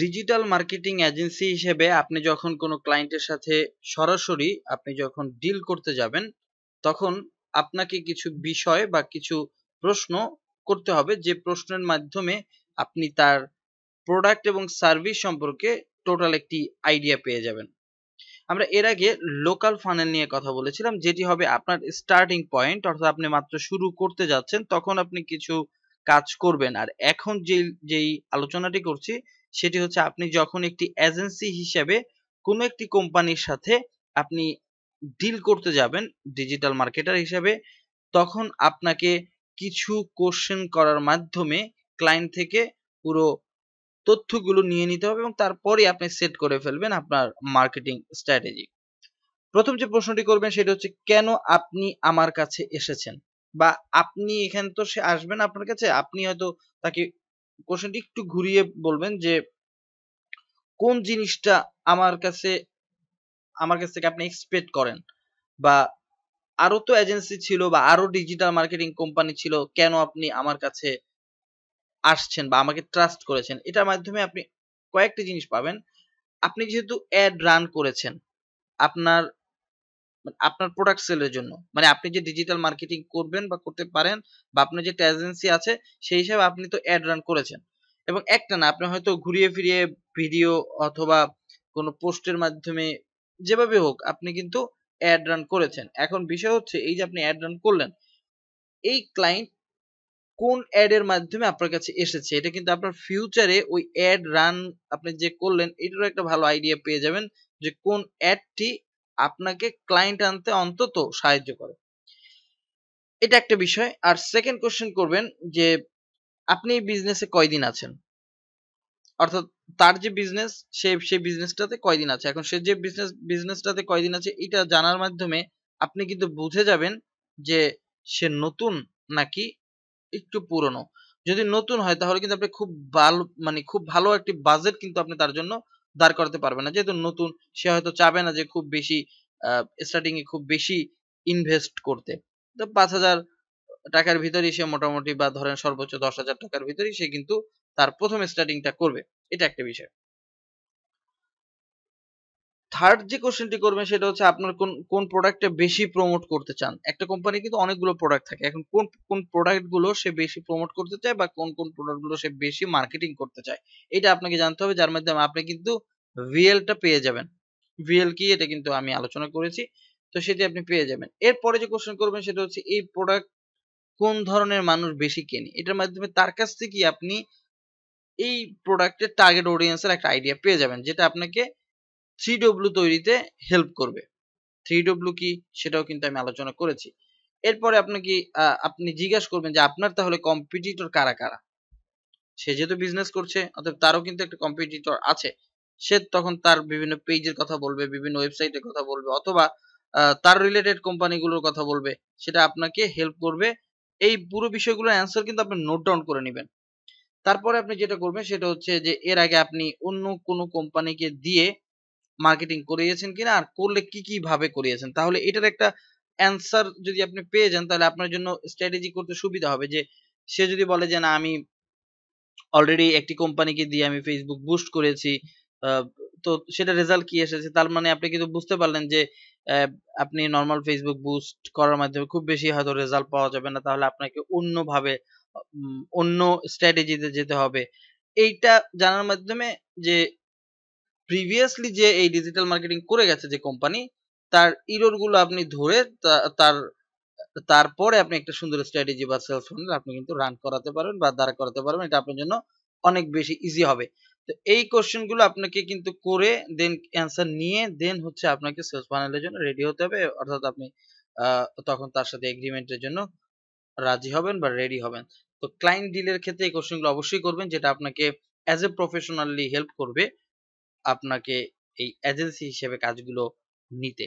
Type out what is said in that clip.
digital marketing agency হিসেবে আপনি যখন কোনো ক্লায়েন্টের সাথে সরাসরি আপনি যখন ডিল করতে যাবেন তখন আপনাকে কিছু বিষয় বা কিছু প্রশ্ন করতে হবে যে প্রশ্নের মাধ্যমে আপনি তার প্রোডাক্ট এবং সার্ভিস সম্পর্কে টোটাল একটি আইডিয়া পেয়ে যাবেন আমরা এর আগে লোকাল ফানেল নিয়ে কথা বলেছিলাম যেটি হবে আপনার স্টার্টিং পয়েন্ট অর্থাৎ আপনি মাত্র শুরু করতে যাচ্ছেন তখন আপনি কিছু কাজ করবেন আর এখন যেই যেই আলোচনাটি করছি সেটি হচ্ছে আপনি যখন একটি এজেন্সি হিসেবে কোনো একটি কোম্পানির সাথে আপনি ডিল করতে যাবেন ডিজিটাল মার্কেটার হিসেবে তখন আপনাকে কিছু কোশ্চেন করার মাধ্যমে ক্লায়েন্ট থেকে পুরো তথ্যগুলো নিয়ে নিতে হবে এবং তারপরে আপনি সেট করে ফেলবেন আপনার মার্কেটিং স্ট্র্যাটেজি প্রথম যে প্রশ্নটি করবেন সেটা হচ্ছে কেন আপনি আমার কাছে এসেছেন বা আপনি এখানে তো সে আসবেন আপনার কাছে আপনি হয়তো তাকে কোশ্চেনটি একটু ঘুরিয়ে বলবেন যে কোন জিনিসটা আমার কাছে আমার কাছ থেকে আপনি এক্সপেক্ট করেন বা আরো তো এজেন্সি ছিল বা আরো ডিজিটাল মার্কেটিং কোম্পানি ছিল কেন আপনি আমার কাছে আসছেন বা আমাকে ট্রাস্ট করেছেন এটার মাধ্যমে আপনি কয়েকটি জিনিস পাবেন আপনি যেহেতু অ্যাড রান করেছেন আপনার মানে আপনার প্রোডাক্ট সেলের জন্য মানে আপনি যে ডিজিটাল মার্কেটিং করবেন বা করতে পারেন বা আপনার যে ট্যাজেন্সি আছে সেই হিসাবে আপনি তো অ্যাড রান করেছেন এবং একটা না আপনি হয়তো ঘুরিয়ে ফিরিয়ে ভিডিও অথবা কোনো পোস্টের মাধ্যমে যেভাবে হোক আপনি কিন্তু অ্যাড রান করেছেন এখন বিষয় হচ্ছে এই যে আপনি অ্যাড রান করলেন এই ক্লায়েন্ট কোন অ্যাড এর মাধ্যমে আপনার কাছে এসেছে এটা কিন্তু আপনার ফিউচারে ওই অ্যাড রান আপনি যে করলেন এটারও একটা ভালো আইডিয়া পেয়ে যাবেন যে কোন অ্যাডটি আপনাকে ক্লায়েন্ট আনতে অন্তত সাহায্য করে এটা একটা বিষয় আর সেকেন্ড কোশ্চেন করবেন যে আপনি এই বিজনেসে কয়দিন আছেন অর্থাৎ তার যে বিজনেস সে সেই বিজনেসটাতে কয়দিন আছে এখন সে যে বিজনেস বিজনেসটাতে কয়দিন আছে এটা জানার মাধ্যমে আপনি কিন্তু বুঝে যাবেন যে সে নতুন নাকি একটু পুরনো যদি নতুন হয় তাহলে কিন্তু আপনি খুব ভালো মানে খুব ভালো একটি বাজেট কিন্তু আপনি তার জন্য দাঁড় করাতে পারবে না যেহেতু নতুন সে হয়তো চাবে না যে খুব বেশি স্টার্টিং এ খুব বেশি ইনভেস্ট করতে তো পাঁচ হাজার টাকার ভিতরেই সে মোটামুটি বা ধরেন সর্বোচ্চ দশ হাজার টাকার ভিতরেই সে কিন্তু তার প্রথম স্টার্টিংটা করবে এটা একটা বিষয় থার্ড যে কোশ্চেনটি করবেন সেটা হচ্ছে আপনার কোন কোন প্রোডাক্টটা বেশি প্রমোট করতে চান একটা কোম্পানি কিন্তু অনেকগুলো প্রোডাক্ট থাকে এখন কোন কোন প্রোডাক্টগুলো সে বেশি প্রমোট করতে চায় বা কোন কোন প্রোডাক্টগুলো সে বেশি মার্কেটিং করতে চায় এটা আপনাকে জানতে হবে যার মাধ্যমে আপনি কিন্তু ভিএলটা পেয়ে যাবেন ভিএল কি এটা কিন্তু আমি আলোচনা করেছি তো সেটি আপনি পেয়ে যাবেন এরপরে যে কোশ্চেন করবেন সেটা হচ্ছে এই প্রোডাক্ট কোন ধরনের মানুষ বেশি কেনে এটার মাধ্যমে তার কাছ থেকে আপনি এই প্রোডাক্টের টার্গেট অডিয়েন্সের একটা আইডিয়া পেয়ে যাবেন যেটা আপনাকে থ্রি ডব্লু তৈরিতে হেল্প করবে থ্রি ডব্লু কি সেটাও কিন্তু আমি আলোচনা করেছি এরপরে আপনি কি আপনি জিজ্ঞাসা করবেন যে আপনার তাহলে কম্পিটিটর কারা কারা সে যেহেতু বিজনেস করছে অর্থাৎ তারও কিন্তু একটা কম্পিটিটর আছে সে তখন তার বিভিন্ন পেজের কথা বলবে বিভিন্ন ওয়েবসাইটের কথা বলবে অথবা তার রিলেটেড কোম্পানিগুলোর কথা বলবে সেটা আপনাকে হেল্প করবে এই পুরো বিষয়গুলোর অ্যান্সার কিন্তু আপনি নোট ডাউন করে নেবেন তারপরে আপনি যেটা করবেন সেটা হচ্ছে যে এর আগে আপনি অন্য কোনো কোম্পানিকে দিয়ে মার্কেটিং করিয়েছেন কিনা আর করলে কি কি ভাবে করিয়েছেন তাহলে এটার একটা অ্যান্সার যদি আপনি পেয়ে যান তাহলে আপনার জন্য স্ট্র্যাটেজি করতে সুবিধা হবে যে সে যদি বলে যে না আমি অলরেডি একটি কোম্পানিকে দিয়ে আমি ফেসবুক বুস্ট করেছি তো সেটা রেজাল্ট কি এসেছে তার মানে আপনি কিন্তু বুঝতে পারলেন যে আপনি নর্মাল ফেসবুক বুস্ট করার মাধ্যমে খুব বেশি হয়তো রেজাল্ট পাওয়া যাবে না তাহলে আপনাকে অন্যভাবে অন্য স্ট্র্যাটেজিতে যেতে হবে এইটা জানার মাধ্যমে যে প্রিভিয়াসলি যে এই ডিজিটাল মার্কেটিং করে গেছে যে কোম্পানি তার ইরোর গুলো আপনি ধরে তার তারপরে আপনি একটা সুন্দর স্ট্র্যাটেজি বা সেলস ফানেল আপনি কিন্তু রান করাতে পারবেন বা দাঁড় করাতে পারবেন এটা আপনার জন্য অনেক বেশি ইজি হবে তো এই কোশ্চেন গুলো আপনাকে কিন্তু করে দেন অ্যান্সার নিয়ে দেন হচ্ছে আপনাকে সেলস ফানেলের জন্য রেডি হতে হবে অর্থাৎ আপনি তখন তার সাথে এগ্রিমেন্টের জন্য রাজি হবেন বা রেডি হবেন তো ক্লায়েন্ট ডিলের ক্ষেত্রে এই কোশ্চেন গুলো অবশ্যই করবেন যেটা আপনাকে অ্যাজ এ প্রফেশনালি হেল্প করবে আপনাকে এই এজেন্সি হিসেবে কাজগুলো নিতে